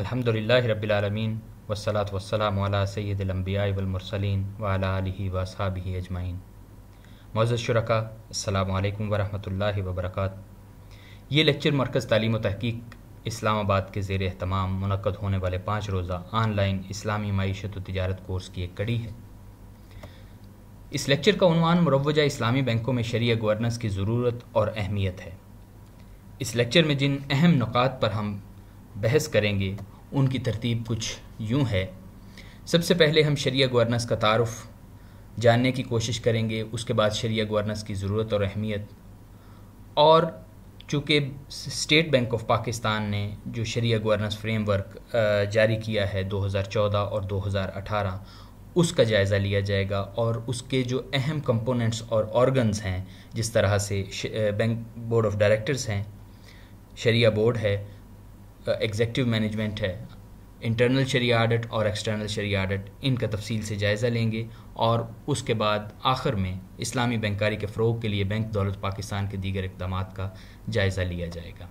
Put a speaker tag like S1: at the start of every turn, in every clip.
S1: अलहमदिल्ला रबालमीन वसलात वसलाम सैदम्बियामरसलिन वाली वसाब अजमाइन मोज़ शुरा अल्लाम वरहमल वबरक ये लेक्चर मरकज़ तालीम तहकीक इस्लामाबाद के जेर अहतमाम मनद होने वाले पाँच रोज़ा आनलाइन इस्लामी मीशत व तजारत कोर्स की एक कड़ी है इस लेक्चर का उनवान मुरवजा इस्लामी बैंकों में शरीय गवर्नेंस की ज़रूरत और अहमियत है इस लेक्चर में जिन अहम नुकात पर हम बहस करेंगे उनकी तरतीब कुछ यूँ है सबसे पहले हम शरिया गवर्नेंस का तारफ़ जानने की कोशिश करेंगे उसके बाद शरिया गवर्नेंस की ज़रूरत और अहमियत और चूँकि स्टेट बैंक ऑफ पाकिस्तान ने जो शरिया गवर्नेंस फ्रेमवर्क जारी किया है 2014 और 2018 उसका जायज़ा लिया जाएगा और उसके जो अहम कंपोनेंट्स और ऑर्गन्स हैं जिस तरह से बैंक बोर्ड ऑफ डायरेक्टर्स हैं शरिया बोर्ड है एग्जेक्टिव मैनेजमेंट है इंटरनल शरी आडट और एक्सटर्नल शरी आडट इनका तफसील से जायज़ा लेंगे और उसके बाद आखिर में इस्लामी बैंकारी के फ़रोग के लिए बैंक दौलत पाकिस्तान के दीगर इकदाम का जायज़ा लिया जाएगा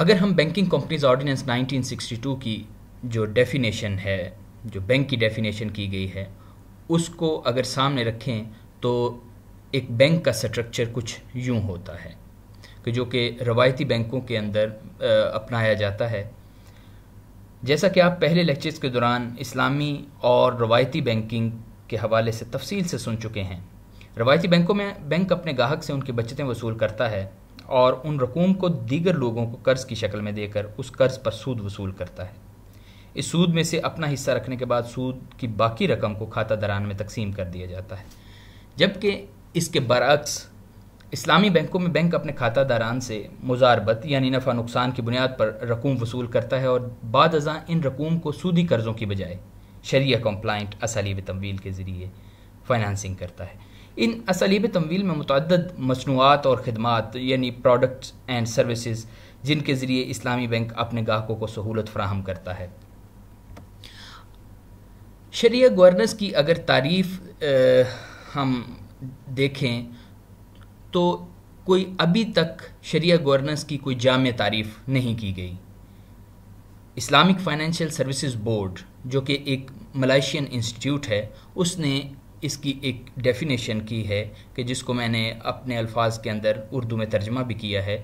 S1: अगर हम बैंकिंग कंपनीज ऑर्डिनेंस 1962 की जो डेफिनेशन है जो बैंक की डेफिनेशन की गई है उसको अगर सामने रखें तो एक बैंक का स्ट्रक्चर कुछ यूं होता है कि जो कि रवायती बैंकों के अंदर अपनाया जाता है जैसा कि आप पहले लेक्चर्स के दौरान इस्लामी और रवायती बैंकिंग के हवाले से तफसील से सुन चुके हैं रवायती बैंकों में बैंक अपने गाहक से उनकी बचतें वसूल करता है और उन रकूम को दीगर लोगों को कर्ज की शक्ल में देकर उस कर्ज पर सूद वसूल करता है इस सूद में से अपना हिस्सा रखने के बाद सूद की बाकी रकम को खाता दरान में तकसीम कर दिया जाता है जबकि इसके बरक्स इस्लामी बैंकों में बैंक अपने खाता दारान से मुजारबत यानी नफ़ा नुकसान की बुनियाद पर रकूम वसूल करता है और बाद अजा इन रकूम को सूदी कर्ज़ों की बजाय शरिया कम्प्लाइंट असलीब तमवील के ज़रिए फाइनेंसिंग करता है इन असलीब तमवील में मतद मसनूआत और ख़दमात यानी प्रोडक्ट्स एंड सर्विसज़ जिनके ज़रिए इस्लामी बैंक अपने गाहकों को सहूलत फ्राहम करता है शरिया गवर्नेंस की अगर तारीफ हम देखें तो कोई अभी तक शरिया गवर्नेंस की कोई जाम तारीफ नहीं की गई इस्लामिक फाइनेंशियल सर्विसेज बोर्ड जो कि एक मलाइशियन इंस्टीट्यूट है उसने इसकी एक डेफिनेशन की है कि जिसको मैंने अपने अल्फाज के अंदर उर्दू में तर्जमा भी किया है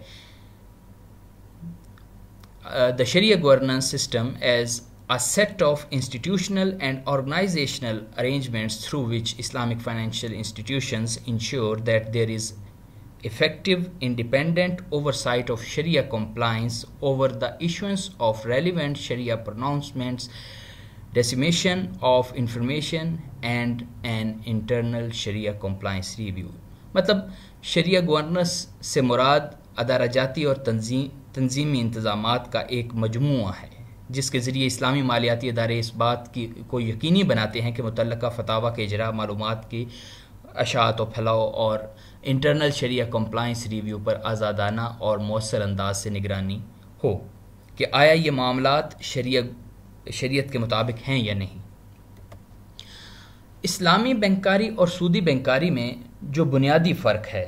S1: the sharia governance system as a set of institutional and organisational arrangements through which Islamic financial institution ensure that there is effective independent oversight of Sharia compliance over the issuance of relevant Sharia pronouncements, decimation of information, and an internal Sharia compliance review. मतलब शरिया governance से मुराद अदारा जाती और तंजीम तंजीमी इंतज़ाम का एक मजमू है जिसके ज़रिए इस्लामी मालियाती इदारे इस बात की को यकीनी बनाते हैं कि मुतल फ़तावा के इजरा मालूम के अशात व फैलाव और इंटरनल शरिया कंप्लाइंस रिव्यू पर आज़ादाना और मौसर अंदाज से निगरानी हो कि आया ये मामला शरिया शरीयत के मुताबिक हैं या नहीं इस्लामी बैंकारी और सूदी बैंकारी में जो बुनियादी फ़र्क है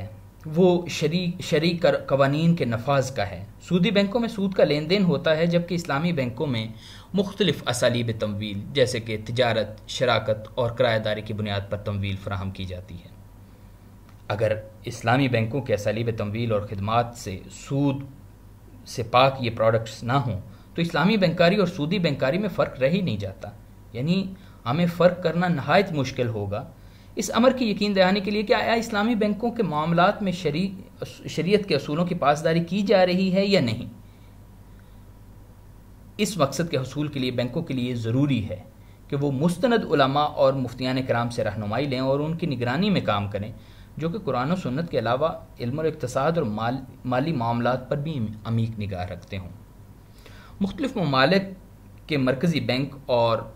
S1: वो शरी शरी कवानीन के नफाज का है सूदी बैंकों में सूद का लेन देन होता है जबकि इस्लामी बैंकों में मुख्तलिफ असालीब तमवील जैसे कि तजारत शराकत और किराएदारी की बुनियाद पर तमवील फ्राहम की जाती है अगर इस्लामी बैंकों के असलीब तमवील और ख़दमात से सूद से पाक ये प्रोडक्ट्स ना हों तो इस्लामी बैंकारी और सूदी बैंकारी में फ़र्क रह ही नहीं जाता यानी हमें फ़र्क करना नहायत मुश्किल होगा इस अमर की यकीन दहानी के लिए कि आया इस्लामी बैंकों के मामला में शरी शरीयत के असूलों की पासदारी की जा रही है या नहीं इस मकसद के हसूल के लिए बैंकों के लिए ज़रूरी है कि वो मुस्तनद उलमा और मुफ्तियान कराम से रहनुमाई लें और उनकी निगरानी में काम करें जो कि कुरान और सुन्नत के अलावा इल्म और इकतसाद और माल, माली मामला पर भी अमीक निगाह रखते हों मुख्तलिफ ममालिक के मरकज़ी बैंक और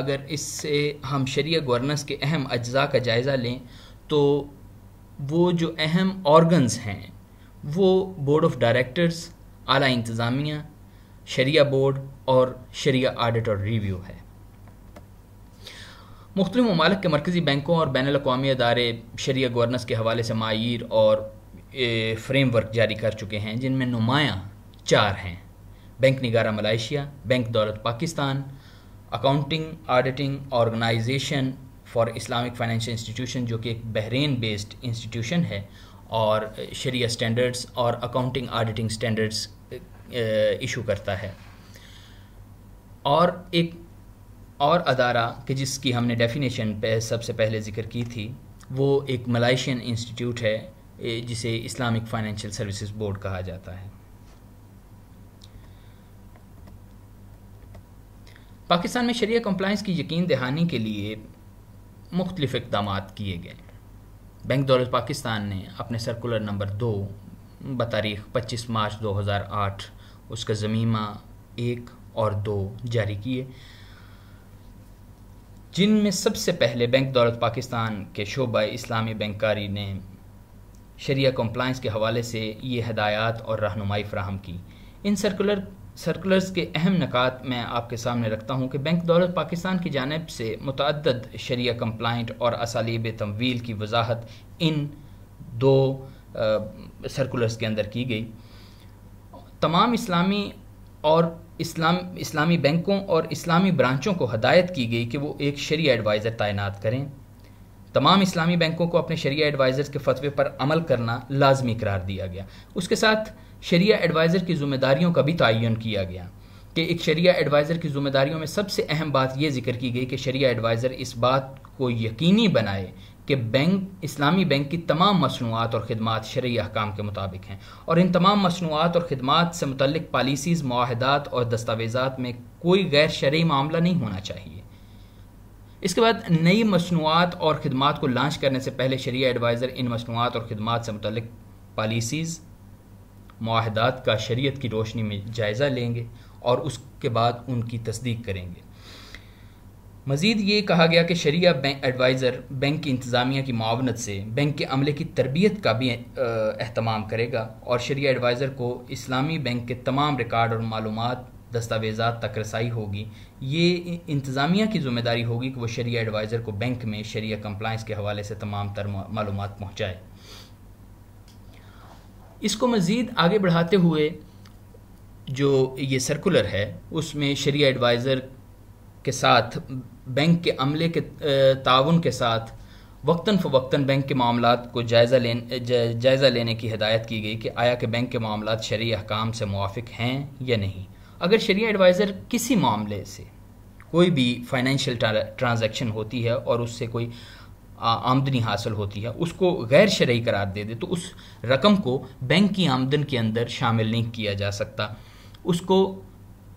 S1: अगर इससे हम शरीय गवर्नेंस के अहम अज्जा का जायज़ा लें तो वो जो अहम ऑर्गन्स हैं वो बोर्ड ऑफ डायरेक्टर्स आला इंतज़ामिया शरिया बोर्ड और शरिया ऑडिट और रिव्यू है मुख्तु ममालिक के मरकज़ी बैंकों और बैन अवी अदारे शरिया गवर्नस के हवाले से मायर और फ्रेमवर्क जारी कर चुके हैं जिनमें नुमायाँ चार हैं बैंक निगारा मलाइशिया बैंक दौलत Pakistan accounting auditing organisation for Islamic financial institution जो कि एक बहरीन बेस्ड इंस्टीट्यूशन है और शरिया स्टैंडर्ड्स और अकाउंटिंग ऑडिटिंग स्टैंडर्ड्स इशू करता है और एक और अदारा कि जिसकी हमने डेफिनेशन पे सबसे पहले ज़िक्र की थी वो एक मलाइशियन इंस्टीट्यूट है जिसे इस्लामिक फाइनेंशियल सर्विसेज बोर्ड कहा जाता है पाकिस्तान में शरीय कंप्लाइंस की यकीन दहानी के लिए मुख्तलिफ इकदाम किए गए बैंक दौलत पाकिस्तान ने अपने सर्कुलर नंबर दो बतारीख 25 मार्च 2008 उसका ज़मीमा एक और दो जारी किए जिनमें सबसे पहले बैंक दौलत पाकिस्तान के शोबा इस्लामी बैंककारी ने शरिया कॉम्प्लाइंस के हवाले से ये हदायत और रहनुमाई फ्राहम की इन सर्कुलर सर्कुलर्स के अहम नकात मैं आपके सामने रखता हूँ कि बैंक दौलत पाकिस्तान की जानब से मतद शरिया कम्प्लाइंट और असालीब तमवील की वजाहत इन दो सर्कुलर्स के अंदर की गई तमाम इस्लामी और इस्लाम इस्लामी बैंकों और इस्लामी ब्रांचों को हदायत की गई कि वो एक शरिया एडवाइज़र तैनात करें तमाम इस्लामी बैंकों को अपने शरिया एडवाइज़र्स के फतवे पर अमल करना लाजमी करार दिया गया उसके साथ शरिया एडवाइज़र की जिम्मेदारियों का भी तयन किया गया कि एक शरिया एडवाइज़र की जिम्मेदारियों में सबसे अहम बात यह जिक्र की गई कि शरिया एडवाइज़र इस बात को यकीनी बनाए कि बैंक इस्लामी बैंक की तमाम मसनूआत और ख़दमात शर्य अहकाम के मुताबिक हैं और इन तमाम मसनूआत और ख़दमात से मुतल पॉलिसीज़ माहदात और दस्तावेज़ा में कोई गैर शर्य मामला नहीं होना चाहिए इसके बाद नई मसनूआत और ख़दमात को लॉन्च करने से पहले शरिया एडवाइज़र इन मसनूआत और ख़दमात से मुतल पॉलिसीज़ माहदात का शरीय की रोशनी में जायज़ा लेंगे और उसके बाद उनकी तस्दीक करेंगे मजीद ये कहा गया कि शरिया बैंक एडवाइज़र बैंक की इंतज़ामिया की मावनत से बैंक के अमले की तरबियत का भी अहतमाम करेगा और शरिया एडवाइज़र को इस्लामी बैंक के तमाम रिकॉर्ड और मालूम दस्तावेज़ा तक रसाई होगी ये इंतज़ामिया की जिम्मेदारी होगी कि वह शरिया एडवाइज़र को बैंक में शरिया कम्प्लाइंस के हवाले से तमाम तर मालूम पहुँचाए इसको मज़ीद आगे बढ़ाते हुए जो ये सर्कुलर है उसमें शरिया एडवाइज़र के साथ बैंक के अमले के ताउन के साथ वक्ता फ़वक्ता बैंक के मामला को जायज़ा लेन जायज़ा लेने की हदायत की गई कि आया कि बैंक के मामला शरी अहकाम से मुआफ़ हैं या नहीं अगर शरी एडवाइज़र किसी मामले से कोई भी फाइनेंशियल ट्रांजेक्शन होती है और उससे कोई आमदनी हासिल होती है उसको गैर शरी करार दे दे तो उस रकम को बैंक की आमदन के अंदर शामिल नहीं किया जा सकता उसको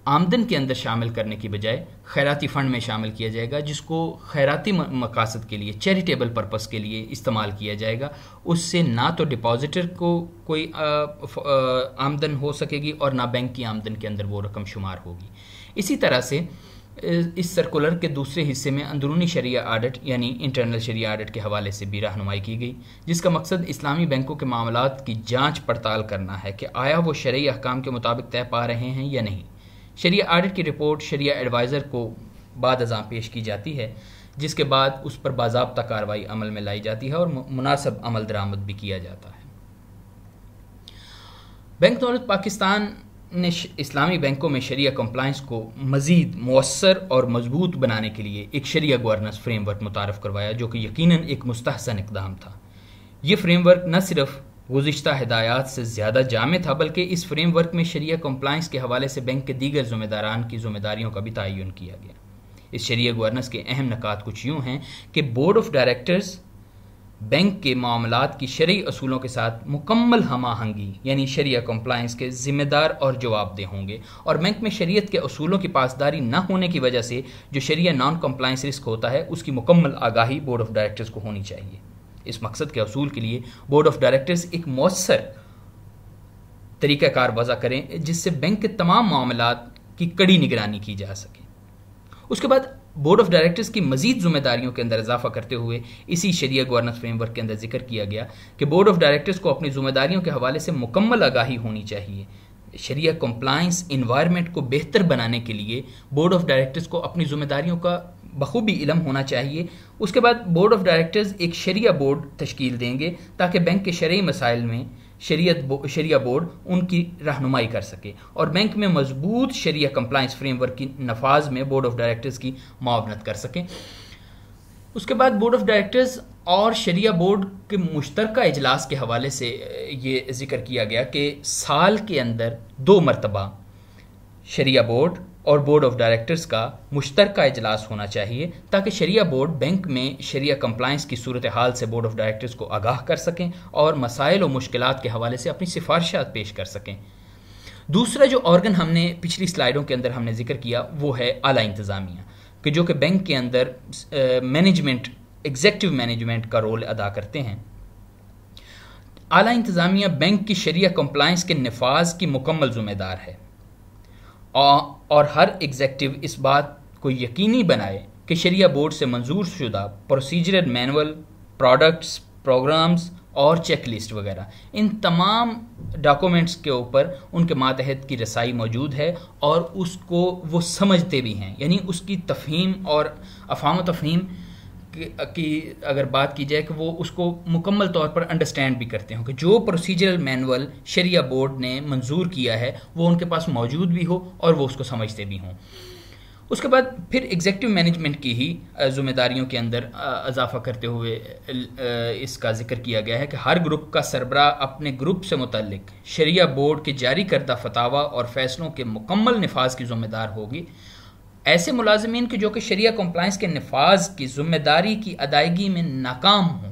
S1: आमदन के अंदर शामिल करने की बजाय खैराती फ़ंड में शामिल किया जाएगा जिसको खैराती मकासद के लिए चैरिटेबल पर्पस के लिए इस्तेमाल किया जाएगा उससे ना तो डिपॉजिटर को कोई आमदन हो सकेगी और ना बैंक की आमदन के अंदर वो रकम शुमार होगी इसी तरह से इस सर्कुलर के दूसरे हिस्से में अंदरूनी शरिया आडिट यानी इंटरनल शरिया आडिट के हवाले से भी रहनुमाई की गई जिसका मकसद इस्लामी बैंकों के मामला की जांच पड़ताल करना है कि आया वो शरय अहकाम के मुताबिक तय पा रहे हैं या नहीं शरिया आडिट की रिपोर्ट शरिया एडवाइज़र को बाद अजाम पेश की जाती है जिसके बाद उस पर बाबा कार्रवाई अमल में लाई जाती है और मुनासब अमल दरामद भी किया जाता है बैंक दौलत पाकिस्तान ने इस्लामी बैंकों में शरिया कंप्लाइंस को मज़ीद मवसर और मजबूत बनाने के लिए एक शरिया गवर्नेंस फ्रेमवर्क मुतारफ़ करवाया जो कि यकीनन एक मुस्तहसन इकदाम था ये फ्रेमवर्क न सिर्फ गुजशत हदायत से ज़्यादा जामे था बल्कि इस फ्रेमवर्क में शरिया कम्प्लाइंस के हवाले से बैंक के दीगर जुम्मेदारान की जिम्मेदारियों का भी तयन किया गया इस शरिया गवर्नेंस के अहम नकात कुछ यूँ हैं कि बोर्ड ऑफ डायरेक्टर्स बैंक के मामला की शरी असूलों के साथ मुकम्मल हम आहंगी यानी शरिया कम्प्लाइंस के ज़िम्मेदार और जवाबदेह होंगे और बैंक में शरीयत के असूलों की पासदारी न होने की वजह से जो शरिया नॉन कम्प्लाइंस रिस्क होता है उसकी मुकम्मल आगाही बोर्ड ऑफ डायरेक्टर्स को होनी चाहिए इस मकसद के असूल के लिए बोर्ड ऑफ डायरेक्टर्स एक मौसर तरीक़ाकार वजह करें जिससे बैंक के तमाम मामला की कड़ी निगरानी की जा सके उसके बाद बोर्ड ऑफ डायरेक्टर्स की मजीद जिम्मेदारियों के अंदर इजाफा करते हुए इसी शरिया गवर्नेंस फ्रेमवर्क के अंदर जिक्र किया गया कि बोर्ड ऑफ डायरेक्टर्स को अपनी जिम्मेदारियों के हवाले से मुकम्मल आगाही होनी चाहिए शरिया कंप्लाइंस इन्वायरमेंट को बेहतर बनाने के लिए बोर्ड ऑफ डायरेक्टर्स को अपनी जिम्मेदारियों का बखूबी इलम होना चाहिए उसके बाद बोर्ड ऑफ डायरेक्टर्स एक शरिया बोर्ड तश्कील देंगे ताकि बैंक के शरिय मसाइल में शरीयत बो, शरिया बोर्ड उनकी रहनुमाई कर सके और बैंक में मजबूत शरिया कंप्लाइंस फ्रेमवर्क की नफाज में बोर्ड ऑफ डायरेक्टर्स की मावनत कर सकें उसके बाद बोर्ड ऑफ डायरेक्टर्स और शरिया बोर्ड के मुश्तर इजलास के हवाले से ये जिक्र किया गया कि साल के अंदर दो मरतबा शरिया बोर्ड और बोर्ड ऑफ डायरेक्टर्स का मुश्तर इजलास होना चाहिए ताकि शरिया बोर्ड बैंक में शरिया कंप्लाइंस की सूरत हाल से बोर्ड ऑफ डायरेक्टर्स को आगाह कर सकें और मसाइल और मुश्किल के हवाले से अपनी सिफारशात पेश कर सकें दूसरा जो ऑर्गन हमने पिछली स्लाइडों के अंदर हमने जिक्र किया वो है आला इंतज़ामिया कि जो कि बैंक के अंदर मैनेजमेंट एग्जेक्टिव मैनेजमेंट का रोल अदा करते हैं आला इंतज़ामिया बैंक की शरिया कंप्लाइंस के नफाज की मुकम्मल ज़िम्मेदार है और हर एग्जेक्टिव इस बात को यकीनी बनाए कि शरिया बोर्ड से मंजूर शुदा प्रोसीजरल मैनुअल प्रोडक्ट्स प्रोग्राम्स और चेकलिस्ट वगैरह इन तमाम डॉक्यूमेंट्स के ऊपर उनके मातहत की रसाई मौजूद है और उसको वो समझते भी हैं यानी उसकी तफहीम और अफाम तफहीम की अगर बात की जाए कि वो उसको मुकम्मल तौर पर अंडरस्टैंड भी करते हों कि जो प्रोसीजरल मैनुअल शरिया बोर्ड ने मंजूर किया है वो उनके पास मौजूद भी हो और वो उसको समझते भी हों उसके बाद फिर एग्जेक्टिव मैनेजमेंट की ही जिम्मेदारियों के अंदर इजाफा करते हुए इसका जिक्र किया गया है कि हर ग्रुप का सरबरा अपने ग्रुप से मुतलक शरिया बोर्ड के जारी करदा फतावा और फैसलों के मुकम्मल नफाज की जिम्मेदार होगी ऐसे मुलाजमीन के जो कि शरिया कम्प्लाइंस के नफाज की जिम्मेदारी की अदायगी में नाकाम हों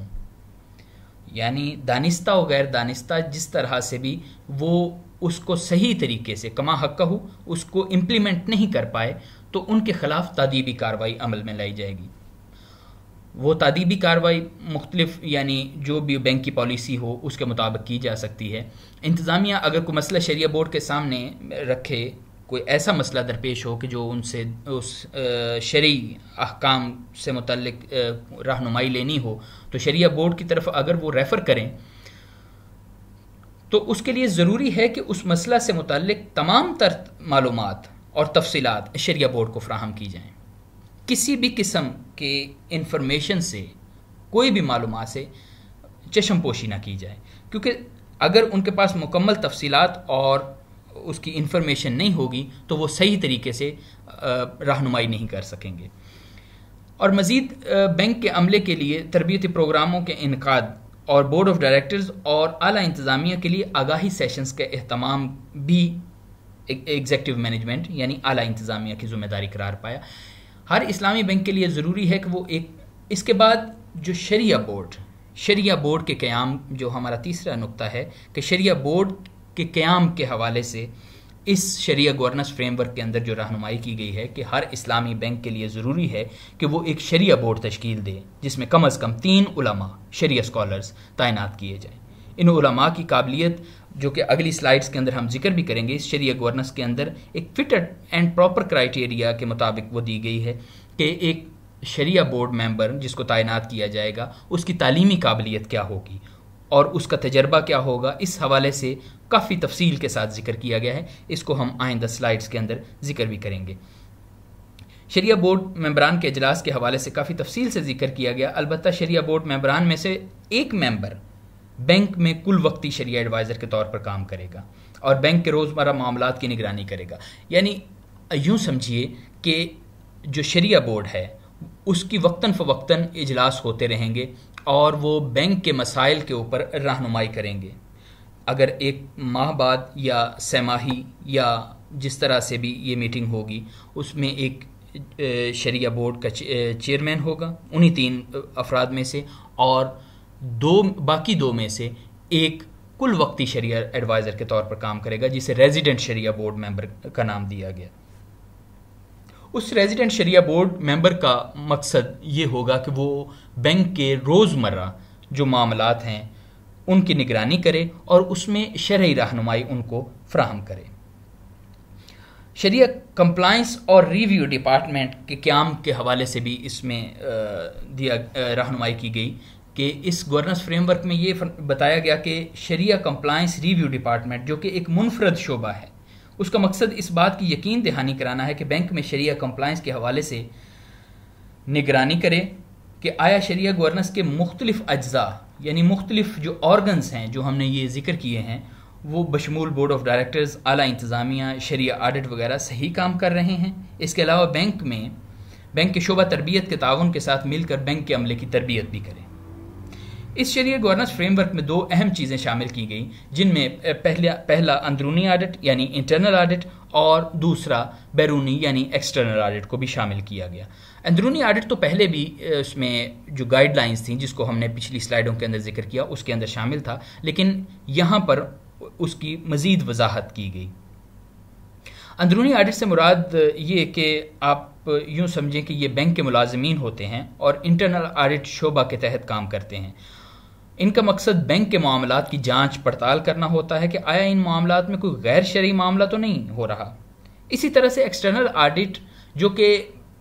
S1: यानी दानिस्ता और गैर दानिस्ता जिस तरह से भी वो उसको सही तरीके से कमा हक हो उसको इम्प्लीमेंट नहीं कर पाए तो उनके खिलाफ तदीबी कार्रवाई अमल में लाई जाएगी वो तदीबी कार्रवाई मुख्तलिफ यानी जो भी बैंक की पॉलिसी हो उसके मुताबिक की जा सकती है इंतज़ामिया अगर कोई मसला शरिया बोर्ड के सामने रखे कोई ऐसा मसला दरपेश हो कि जो उनसे उस शरी अहकाम से मुतलक रहनुमाई लेनी हो तो शरिया बोर्ड की तरफ अगर वो रेफ़र करें तो उसके लिए ज़रूरी है कि उस मसला से मुतलक तमाम तर मालूम और तफसीत शरिया बोर्ड को फ्राहम की जाएँ किसी भी किस्म के इंफॉर्मेशन से कोई भी मालूम से चशमपोशी ना की जाए क्योंकि अगर उनके पास मुकम्मल तफसीत और उसकी इन्फॉर्मेशन नहीं होगी तो वो सही तरीके से रहनुमाई नहीं कर सकेंगे और मज़ीद बैंक के अमले के लिए तरबियती प्रोग्रामों के इनका और बोर्ड ऑफ डायरेक्टर्स और अला इंतज़ामिया के लिए आगाही सेशंस का अहतमाम भी एग्जेक्टिव मैनेजमेंट यानी अला इंतज़ामिया की जिम्मेदारी करार पाया हर इस्लामी बैंक के लिए ज़रूरी है कि वो एक इसके बाद जो शरिया बोर्ड शरिया बोर्ड के क्याम जो हमारा तीसरा नुकता है कि शरिया बोर्ड के क़्याम के हवाले से इस शरिया गवर्नेंस फ्रेमवर्क के अंदर जो रहनुमाई की गई है कि हर इस्लामी बैंक के लिए ज़रूरी है कि वो एक शरिया बोर्ड तश्कील दे जिसमें कम अज़ कम तीन उलमा शरिया स्कॉलर्स तैनात किए जाएँ इन उलमा की काबिलियत जो कि अगली स्लाइड्स के अंदर हम जिक्र भी करेंगे इस शरिया गवर्नेंस के अंदर एक फिटेड एंड प्रॉपर क्राइटेरिया के मुताबिक वो दी गई है कि एक शरिया बोर्ड मेंबर जिसको तैनात किया जाएगा उसकी तालीमी काबिलियत क्या होगी और उसका तजर्बा क्या होगा इस हवाले से काफ़ी तफसील के साथ जिक्र किया गया है इसको हम आइंदा स्लाइड्स के अंदर जिक्र भी करेंगे शरिया बोर्ड मेंबरान के अजलास के हवाले से काफ़ी तफसील से जिक्र किया गया अलबत् शरिया बोर्ड मेंबरान में से एक मेंबर बैंक में कुल वक्ती शरिया एडवाइज़र के तौर पर काम करेगा और बैंक के रोज़मर्रा मामला की निगरानी करेगा यानी यूँ समझिए कि जो शरिया बोर्ड है उसकी वक्ता फवक्तन इजलास होते रहेंगे और वो बैंक के मसाइल के ऊपर रहनुमाई करेंगे अगर एक माह बाद या सैमाही या जिस तरह से भी ये मीटिंग होगी उसमें एक शरिया बोर्ड का चेयरमैन होगा उन्हीं तीन अफराद में से और दो बाकी दो में से एक कुल वक्ती शरिया एडवाइज़र के तौर पर काम करेगा जिसे रेजिडेंट शरिया बोर्ड मेंबर का नाम दिया गया उस रेजिडेंट शरिया बोर्ड मेंबर का मकसद ये होगा कि वो बैंक के रोज़मर्रा जो मामला हैं उनकी निगरानी करे और उसमें शरिय रहनुमाई उनको फ्राहम करे शरिया कंप्लाइंस और रिव्यू डिपार्टमेंट के क्याम के हवाले से भी इसमें दिया रहनुमाई की गई कि इस गवर्नेंस फ्रेमवर्क में ये बताया गया कि शरिया कंप्लाइंस रिव्यू डिपार्टमेंट जो कि एक मुनफरद शोबा है उसका मकसद इस बात की यकीन दहानी कराना है कि बैंक में शरिया कंप्लाइंस के हवाले से निगरानी करे कि आया शरिया गवर्नेंस के मुख्तलिफ अज्जा यानी मुख्तलिफ जो ऑर्गन्स हैं जो हमने ये जिक्र किए हैं वो बशमूल बोर्ड ऑफ डायरेक्टर्स आला इंतज़ामिया शरिया आडिट वगैरह सही काम कर रहे हैं इसके अलावा बैंक में बैंक के शोबा तरबियत के ताउन के साथ मिलकर बैंक के अमले की तरबियत भी करें इस शरीय गवर्नेंस फ्रेमवर्क में दो अहम चीज़ें शामिल की गई जिनमें पहला पहला अंदरूनी ऑडिट यानी इंटरनल ऑडिट और दूसरा बैरूनी यानी एक्सटर्नल ऑडिट को भी शामिल किया गया अंदरूनी ऑडिट तो पहले भी उसमें जो गाइडलाइंस थी जिसको हमने पिछली स्लाइडों के अंदर जिक्र किया उसके अंदर शामिल था लेकिन यहाँ पर उसकी मज़ीद वजाहत की गई अंदरूनी ऑडिट से मुराद ये कि आप यूं यूँ समझें कि ये बैंक के मुलाजमीन होते हैं और इंटरनल ऑडिट शोबा के तहत काम करते हैं इनका मकसद बैंक के मामला की जांच पड़ताल करना होता है कि आया इन मामला में कोई गैर शरी मामला तो नहीं हो रहा इसी तरह से एक्सटर्नल ऑडिट जो कि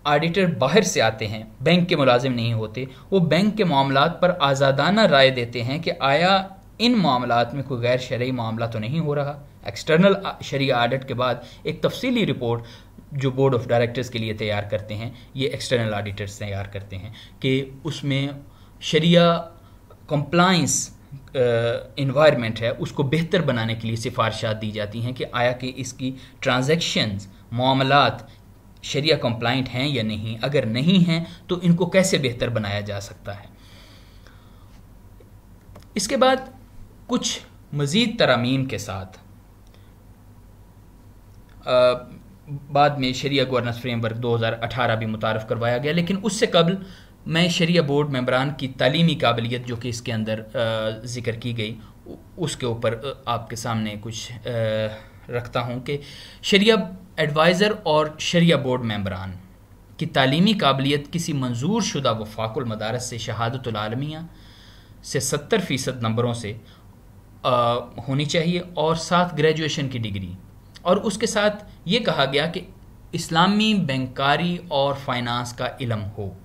S1: ऑडिटर बाहर से आते हैं बैंक के मुलाजिम नहीं होते वो बैंक के मामला पर आज़ादाना राय देते हैं कि आया इन मामला में कोई गैर शरी मामला तो नहीं हो रहा एक्सटर्नल शरी ऑडिट के बाद एक तफसीली रिपोर्ट जो बोर्ड ऑफ डायरेक्टर्स के लिए तैयार करते हैं ये एक्सटर्नल ऑडिटर्स तैयार करते हैं कि उसमें शरिया कंप्लाइंस इन्वायरमेंट है उसको बेहतर बनाने के लिए सिफारशात दी जाती हैं कि आया कि इसकी ट्रांज़ेक्शन्स मामलात शरिया कंप्लाइंट हैं या नहीं अगर नहीं हैं तो इनको कैसे बेहतर बनाया जा सकता है इसके बाद कुछ मज़ीद तरामीम के साथ बाद में शरिया गवर्नेंस फ्रेमवर्क 2018 भी मुतारफ़ करवाया गया लेकिन उससे कबल मैं शरिया बोर्ड मेम्बरान की तलीमी काबिलियत जो कि इसके अंदर ज़िक्र की गई उसके ऊपर आपके सामने कुछ रखता हूँ कि शरिया एडवाइज़र और शरिया बोर्ड मेम्बरान की तलीमी काबिलियत किसी मंजूर शुदा वफाकुल मदारस से शहादतलमिया से सत्तर फ़ीसद नंबरों से आ, होनी चाहिए और साथ ग्रेजुएशन की डिग्री और उसके साथ ये कहा गया कि इस्लामी बैंकारी और फाइनेंस का इलम हो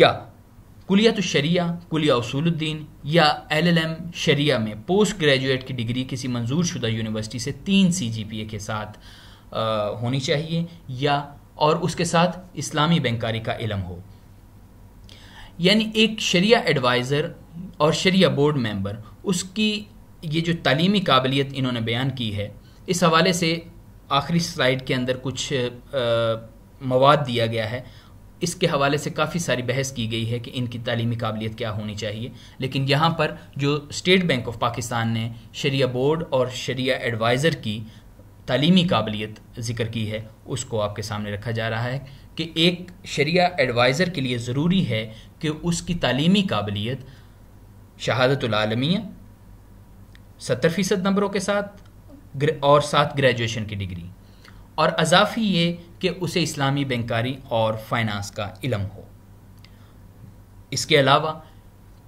S1: या तो शरिया कुलिया उसूलुद्दीन या एल एल एम शरिया में पोस्ट ग्रेजुएट की डिग्री किसी मंजूर शुदा यूनिवर्सिटी से तीन सी जी पी ए के साथ आ, होनी चाहिए या और उसके साथ इस्लामी बैंकारी का इलम हो यानी एक शरिया एडवाइज़र और शरिया बोर्ड मेंबर उसकी ये जो तालीमी काबिलियत इन्होंने बयान की है इस हवाले से आखिरी स्लाइड के अंदर कुछ मवाद दिया गया है इसके हवाले से काफ़ी सारी बहस की गई है कि इनकी तालीमी काबिलियत क्या होनी चाहिए लेकिन यहाँ पर जो स्टेट बैंक ऑफ पाकिस्तान ने शरिया बोर्ड और शरिया एडवाइज़र की तालीमी काबिलियत ज़िक्र की है उसको आपके सामने रखा जा रहा है कि एक शरिया एडवाइज़र के लिए ज़रूरी है कि उसकी तालीमी काबिलियत शहादतलमिया सत्तर फ़ीसद नंबरों के साथ और साथ ग्रेजुएशन की डिग्री और अजाफी ये कि उसे इस्लामी बैंकारी और फाइनेंस का इलम हो इसके अलावा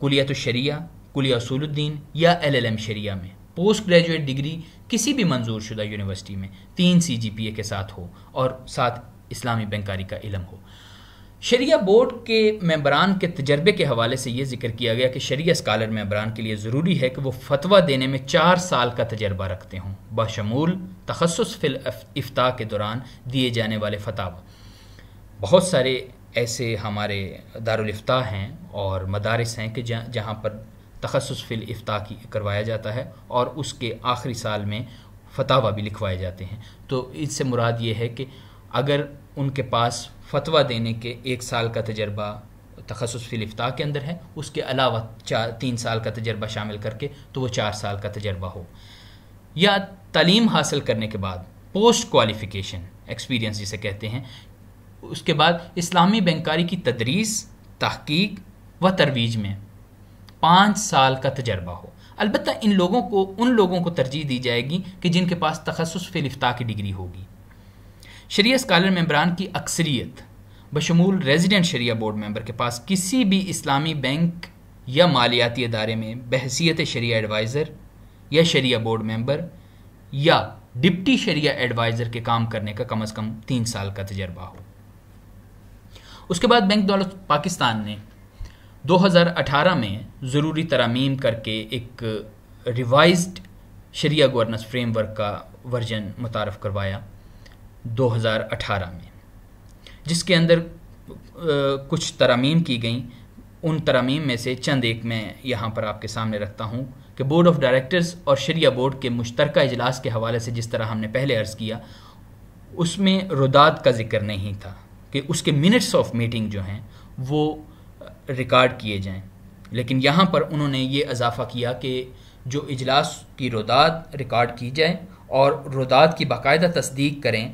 S1: कुलियत शरिया कुलिया असूलुद्दीन या एल एल एम शरिया में पोस्ट ग्रेजुएट डिग्री किसी भी मंजूर शुदा यूनिवर्सिटी में तीन सी जी पी ए के साथ हो और साथ इस्लामी बैंकारी का इलम हो शरिया बोर्ड के मेंबरान के तजर्बे के हवाले से ये जिक्र किया गया कि शरिया स्कॉलर मेंबरान के लिए ज़रूरी है कि वो फतवा देने में चार साल का तजर्बा रखते हों बशमूल तखसस फिल इफ्ताह के दौरान दिए जाने वाले फताव बहुत सारे ऐसे हमारे दारुलफ्ता हैं और मदारस हैं कि जहाँ पर तखसस फिल इफ्ताह की करवाया जाता है और उसके आखिरी साल में फतावा भी लिखवाए जाते हैं तो इससे मुराद ये है कि अगर उनके पास फतवा देने के एक साल का तजर्बा तखसस फिलफ्ता के अंदर है उसके अलावा चार तीन साल का तजर्बा शामिल करके तो वह चार साल का तजर्बा हो या तलीम हासिल करने के बाद पोस्ट क्वालिफ़िकेशन एक्सपीरियंस जिसे कहते हैं उसके बाद इस्लामी बैंकारी की तदरीस तहकीक व तरवीज में पाँच साल का तजर्बा हो अलबत्त इन लोगों को उन लोगों को तरजीह दी जाएगी कि जिनके पास तखसस फिलफ्ता की डिग्री होगी शरिया स्कालर मेंबरान की अक्सरियत बशमूल रेजिडेंट शरिया बोर्ड मेंबर के पास किसी भी इस्लामी बैंक या मालियाती अदारे में बहसीत शरिया एडवाइज़र या शरिया बोर्ड मेंबर या डिप्टी शरिया एडवाइज़र के काम करने का कम अज़ कम तीन साल का तजर्बा हो उसके बाद बैंक दौलत पाकिस्तान ने 2018 में ज़रूरी तरामीम करके एक रिवाइज्ड शरिया गवर्नेंस फ्रेमवर्क का वर्जन मुतारफ़ करवाया 2018 में जिसके अंदर कुछ तरामीम की गई उन तरामीम में से चंद एक मैं यहाँ पर आपके सामने रखता हूँ कि बोर्ड ऑफ डायरेक्टर्स और शरिया बोर्ड के मुश्तरक इजलास के हवाले से जिस तरह हमने पहले अर्ज़ किया उसमें रुदात का जिक्र नहीं था कि उसके मिनट्स ऑफ मीटिंग जो हैं वो रिकॉर्ड किए जाएं लेकिन यहाँ पर उन्होंने ये इजाफ़ा किया कि जो इजलास की रुदात रिकॉर्ड की जाए और रुदात की बाकायदा तस्दीक करें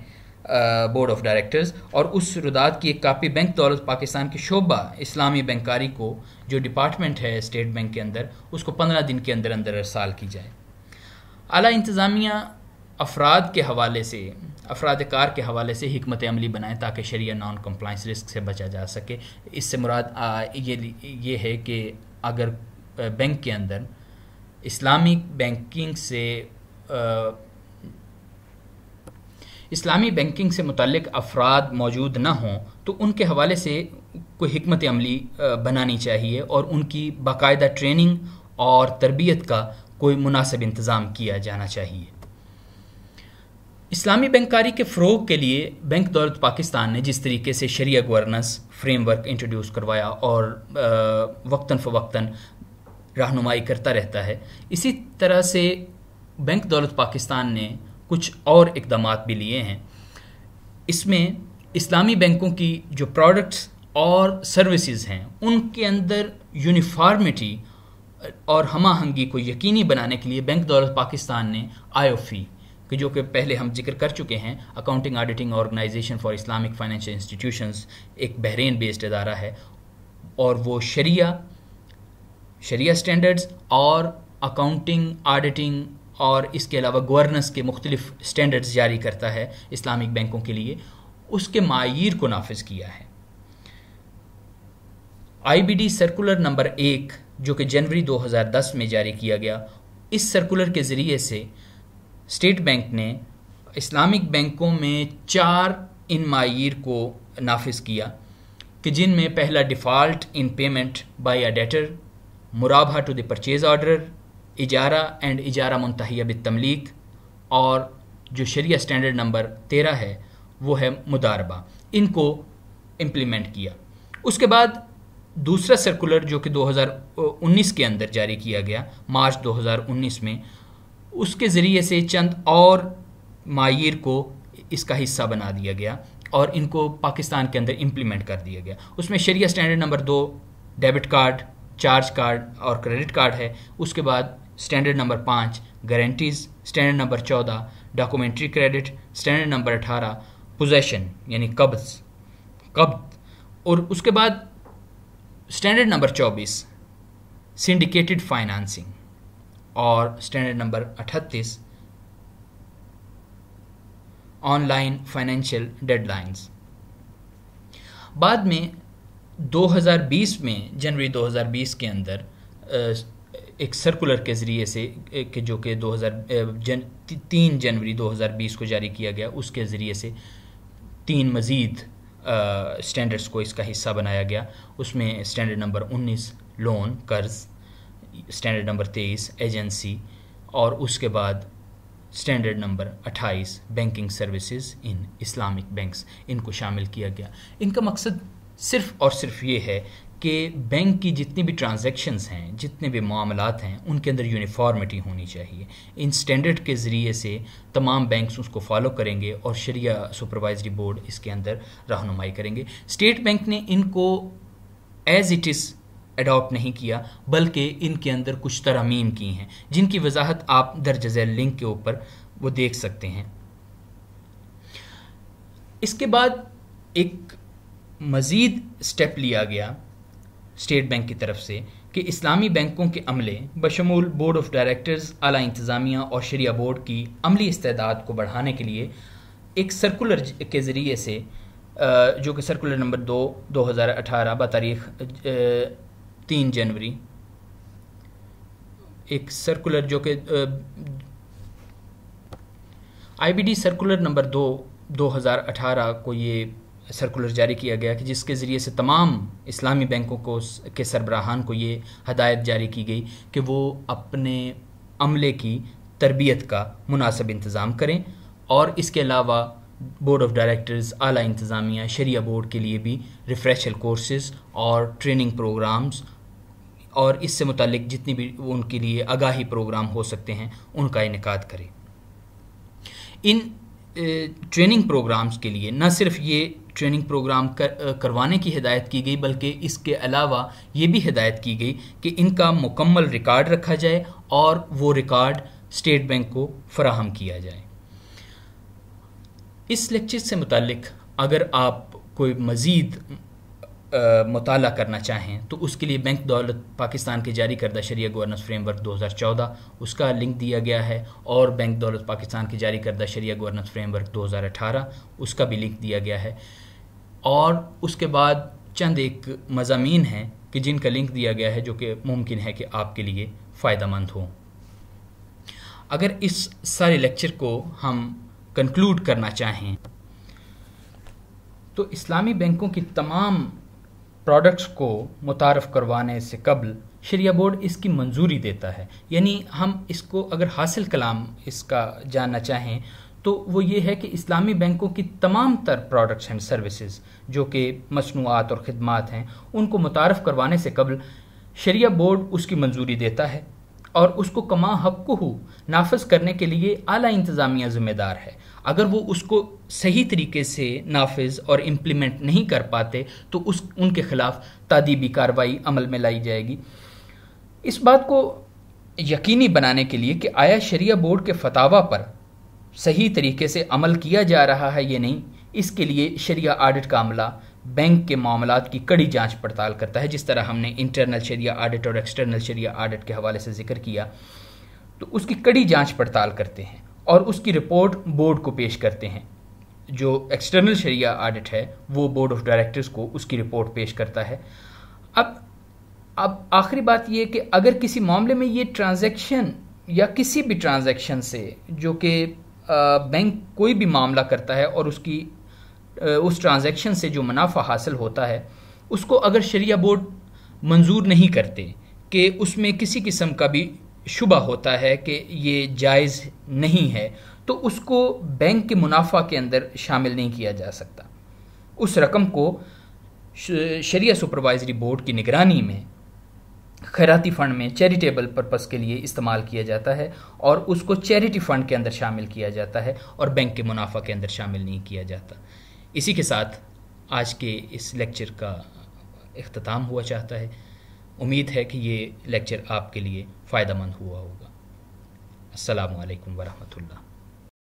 S1: बोर्ड ऑफ डायरेक्टर्स और उस रुदात की एक कापी बैंक दौलत पाकिस्तान की शोबा इस्लामी बैंकारी को जो डिपार्टमेंट है स्टेट बैंक के अंदर उसको पंद्रह दिन के अंदर अंदर अरसाल की जाए अला इंतज़ामिया अफराद के हवाले से अफराद कार के हवाले से हमत अमली बनाएं ताकि शरिया नॉन कम्प्लाइंस रिस्क से बचा जा सके इससे मुराद आ, ये ये है कि अगर बैंक के अंदर इस्लामिक बैंकिंग से आ, इस्लामी बैंकिंग से मुतक अफराद मौजूद ना हों तो उनके हवाले से कोई हमत अमली बनानी चाहिए और उनकी बाकायदा ट्रेनिंग और तरबियत का कोई मुनासिब इंतज़ाम किया जाना चाहिए इस्लामी बैंकारी के फ़रोग के लिए बैंक दौलत पाकिस्तान ने जिस तरीके से शरिया गवर्नेंस फ्रेमवर्क इंट्रोड्यूस करवाया और वक्ता फ़वक्ता रहनुमाई करता रहता है इसी तरह से बैंक दौलत पाकिस्तान ने कुछ और इकदाम भी लिए हैं इसमें इस्लामी बैंकों की जो प्रोडक्ट्स और सर्विसेज हैं उनके अंदर यूनिफार्मिटी और हम आहंगी को यकीनी बनाने के लिए बैंक दौलत पाकिस्तान ने आयोफी e, कि जो कि पहले हम जिक्र कर चुके हैं accounting auditing organisation for Islamic financial institutions एक बहरीन बेस्ड अदारा है और वो शरिया शरिया स्टैंडर्ड्स और अकाउंटिंग ऑडिटिंग और इसके अलावा गवर्नेंस के मुख्तलिफ स्टैंडर्ड्स जारी करता है इस्लामिक बैंकों के लिए उसके मायर को नाफज किया है आईबीडी सर्कुलर नंबर एक जो कि जनवरी 2010 में जारी किया गया इस सर्कुलर के ज़रिए से स्टेट बैंक ने इस्लामिक बैंकों में चार इन मायर को नाफज किया कि जिनमें पहला default in payment by a debtor मुराबा टू द परचेज़ ऑर्डर इजारा एंड इजारा मुंतहिया तमलीक और जो शरिया स्टैंडर्ड नंबर तेरह है वो है मुदारबा इनको इम्प्लीमेंट किया उसके बाद दूसरा सर्कुलर जो कि 2019 के अंदर जारी किया गया मार्च 2019 में उसके ज़रिए से चंद और मायर को इसका हिस्सा बना दिया गया और इनको पाकिस्तान के अंदर इम्प्लीमेंट कर दिया गया उसमें शरिया स्टैंडर्ड नंबर दो डेबिट कार्ड चार्ज कार्ड और क्रेडिट कार्ड है उसके बाद स्टैंडर्ड नंबर पाँच गारंटीज स्टैंडर्ड नंबर चौदह डॉक्यूमेंट्री क्रेडिट स्टैंडर्ड नंबर अठारह पोजेशन यानी कब्ज कब्ज और उसके बाद स्टैंडर्ड नंबर चौबीस सिंडिकेटेड फाइनेंसिंग और स्टैंडर्ड नंबर अठतीस ऑनलाइन फाइनेंशियल डेडलाइंस बाद में 2020 में जनवरी 2020 के अंदर एक सर्कुलर के ज़रिए से के जो कि 2000 जन तीन जनवरी 2020 को जारी किया गया उसके ज़रिए से तीन मज़ीद स्टैंडर्ड्स को इसका हिस्सा बनाया गया उसमें स्टैंडर्ड नंबर 19 लोन कर्ज स्टैंडर्ड नंबर 23 एजेंसी और उसके बाद standard number 28 banking services in Islamic banks इनको शामिल किया गया इनका मकसद सिर्फ और सिर्फ ये है कि बैंक की जितनी भी ट्रांज़ेक्शन्स हैं जितने भी मामला हैं उनके अंदर यूनिफॉर्मिटी होनी चाहिए इन स्टैंडर्ड के ज़रिए से तमाम बैंक्स उसको फॉलो करेंगे और शरिया सुपरवाइजरी बोर्ड इसके अंदर रहनुमाई करेंगे स्टेट बैंक ने इनको एज़ इट इज़ अडॉप्ट नहीं किया बल्कि इनके अंदर कुछ तरामीम की हैं जिनकी वजाहत आप दर्ज झैल लिंक के ऊपर वो देख सकते हैं इसके बाद एक मज़ीद स्टेप लिया गया स्टेट बैंक की तरफ से कि इस्लामी बैंकों के अमले बशमूल बोर्ड ऑफ डायरेक्टर्स आला इंतज़ामिया और शरिया बोर्ड की अमली इस्तेदाद को बढ़ाने के लिए एक सर्कुलर के ज़रिए से जो कि सर्कुलर नंबर दो दो हज़ार अठारह ब तारीख तीन जनवरी एक सर्कुलर जो कि आईबीडी सर्कुलर नंबर दो दो हज़ार अठारह को ये सर्कुलर जारी किया गया कि जिसके ज़रिए से तमाम इस्लामी बैंकों को के सरबराहान को ये हदायत जारी की गई कि वो अपने अमले की तरबियत का मुनासब इंतज़ाम करें और इसके अलावा बोर्ड ऑफ डायरेक्टर्स आला इंतज़ामिया शरिया बोर्ड के लिए भी रिफ़्रेशल कोर्सेज और ट्रेनिंग प्रोग्राम्स और इससे मुतलिक जितनी भी उनके लिए आगाही प्रोग्राम हो सकते हैं उनका इनका करें इन ट्रेनिंग प्रोग्राम्स के लिए न सिर्फ ये ट्रेनिंग प्रोग्राम कर, करवाने की हिदायत की गई बल्कि इसके अलावा ये भी हिदायत की गई कि इनका मुकम्मल रिकॉर्ड रखा जाए और वो रिकॉर्ड स्टेट बैंक को फराहम किया जाए इस लेक्चर से मुतल अगर आप कोई मज़ीद मताल करना चाहें तो उसके लिए बैंक दौलत पाकिस्तान के जारी करदा शरिया गवर्नेंस फ्रेमवर्क चौदह उसका लिंक दिया गया है और बैंक दौलत पाकिस्तान के जारी करदा शरिया गवर्नेंस फ्रेमवर्क अठारह उसका भी लिंक दिया गया है और उसके बाद चंद एक मजामी हैं कि जिनका लिंक दिया गया है जो कि मुमकिन है कि आपके लिए फ़ायदा मंद हों अगर इस सारे लेक्चर को हम कंक्लूड करना चाहें तो इस्लामी बैंकों की तमाम प्रोडक्ट्स को मुतारफ़ करवाने से कबल शरिया बोर्ड इसकी मंजूरी देता है यानी हम इसको अगर हासिल कलाम इसका जानना चाहें तो वो ये है कि इस्लामी बैंकों की तमाम तर प्रोडक्ट्स एंड सर्विसेज जो कि मसनूआत और ख़दमात हैं उनको मुतारफ़ करवाने से कबल शरिया बोर्ड उसकी मंजूरी देता है और उसको कमा हक को नाफज करने के लिए आला इंतज़ामिया ज़िम्मेदार है अगर वो उसको सही तरीके से नाफज और इम्प्लीमेंट नहीं कर पाते तो उस उनके ख़िलाफ़ तदीबी कार्रवाई अमल में लाई जाएगी इस बात को यकीनी बनाने के लिए कि आया शरिया बोर्ड के फतावा पर सही तरीके से अमल किया जा रहा है या नहीं इसके लिए शरिया आडिट का अमला बैंक के मामला की कड़ी जांच पड़ताल करता है जिस तरह हमने इंटरनल शरिया ऑडिट और एक्सटर्नल शरिया ऑडिट के हवाले से जिक्र किया तो उसकी कड़ी जांच पड़ताल करते हैं और उसकी रिपोर्ट बोर्ड को पेश करते हैं जो एक्सटर्नल शरिया ऑडिट है वो बोर्ड ऑफ डायरेक्टर्स को उसकी रिपोर्ट पेश करता है अब अब आखिरी बात यह कि अगर किसी मामले में ये ट्रांजैक्शन या किसी भी ट्रांजैक्शन से जो कि बैंक कोई भी मामला करता है और उसकी उस ट्रांजैक्शन से जो मुनाफा हासिल होता है उसको अगर शरिया बोर्ड मंजूर नहीं करते कि उसमें किसी किस्म का भी शुबा होता है कि ये जायज़ नहीं है तो उसको बैंक के मुनाफा के अंदर शामिल नहीं किया जा सकता उस रकम को शरिया सुपरवाइजरी बोर्ड की निगरानी में खैराती फ़ंड में चैरिटेबल पर्पस के लिए इस्तेमाल किया जाता है और उसको चैरिटी फ़ंड के अंदर शामिल किया जाता है और बैंक के मुनाफा के अंदर शामिल नहीं किया जाता इसी के साथ आज के इस लेक्चर का अख्ताम हुआ चाहता है उम्मीद है कि ये लेक्चर आपके लिए फ़ायदा मंद हुआ होगा असलकम वरहमल्ला